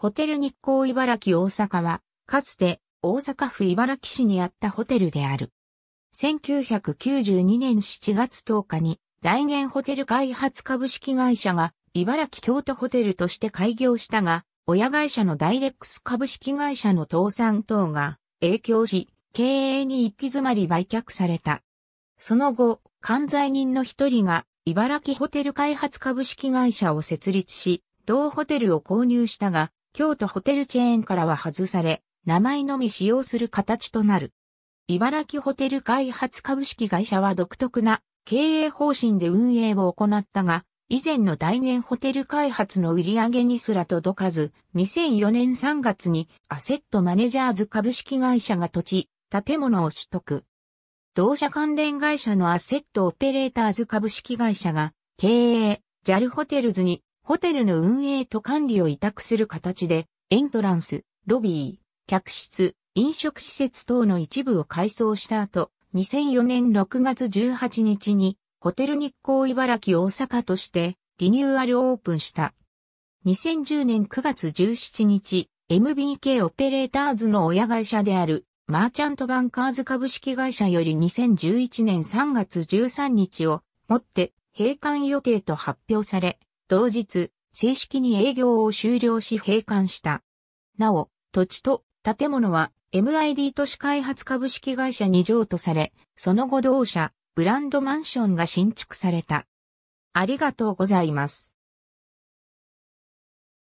ホテル日光茨城大阪は、かつて大阪府茨城市にあったホテルである。1992年7月10日に、大元ホテル開発株式会社が、茨城京都ホテルとして開業したが、親会社のダイレックス株式会社の倒産等が影響し、経営に行き詰まり売却された。その後、関西人の一人が、茨城ホテル開発株式会社を設立し、同ホテルを購入したが、京都ホテルチェーンからは外され、名前のみ使用する形となる。茨城ホテル開発株式会社は独特な経営方針で運営を行ったが、以前の大年ホテル開発の売り上げにすら届かず、2004年3月にアセットマネジャーズ株式会社が土地、建物を取得。同社関連会社のアセットオペレーターズ株式会社が、経営、JAL ホテルズにホテルの運営と管理を委託する形で、エントランス、ロビー、客室、飲食施設等の一部を改装した後、2004年6月18日に、ホテル日光茨城大阪としてリニューアルオープンした。2010年9月17日、MBK オペレーターズの親会社であるマーチャントバンカーズ株式会社より2011年3月13日をもって閉館予定と発表され、同日、正式に営業を終了し閉館した。なお、土地と建物は MID 都市開発株式会社に譲渡され、その後同社、ブランドマンションが新築された。ありがとうございます。